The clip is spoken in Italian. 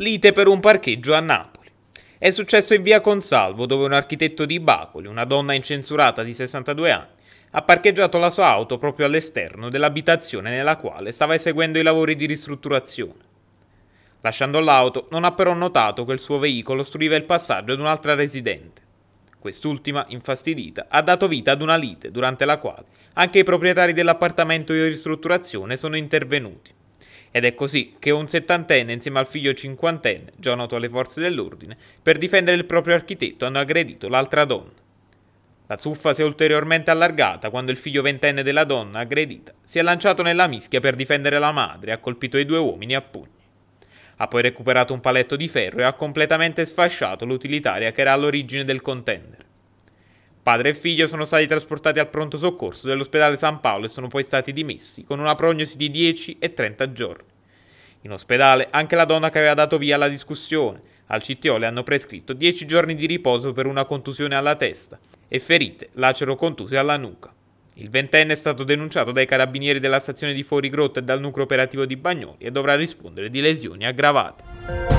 Lite per un parcheggio a Napoli. È successo in via Consalvo, dove un architetto di Bacoli, una donna incensurata di 62 anni, ha parcheggiato la sua auto proprio all'esterno dell'abitazione nella quale stava eseguendo i lavori di ristrutturazione. Lasciando l'auto, non ha però notato che il suo veicolo ostruiva il passaggio ad un'altra residente. Quest'ultima, infastidita, ha dato vita ad una lite durante la quale anche i proprietari dell'appartamento di ristrutturazione sono intervenuti. Ed è così che un settantenne insieme al figlio cinquantenne, già noto alle forze dell'ordine, per difendere il proprio architetto hanno aggredito l'altra donna. La zuffa si è ulteriormente allargata quando il figlio ventenne della donna aggredita si è lanciato nella mischia per difendere la madre e ha colpito i due uomini a pugni. Ha poi recuperato un paletto di ferro e ha completamente sfasciato l'utilitaria che era all'origine del contender. Padre e figlio sono stati trasportati al pronto soccorso dell'ospedale San Paolo e sono poi stati dimessi con una prognosi di 10 e 30 giorni. In ospedale anche la donna che aveva dato via alla discussione. Al CTO le hanno prescritto 10 giorni di riposo per una contusione alla testa e ferite lacero contuse alla nuca. Il ventenne è stato denunciato dai carabinieri della stazione di Fuori Grotta e dal nucleo operativo di Bagnoli e dovrà rispondere di lesioni aggravate.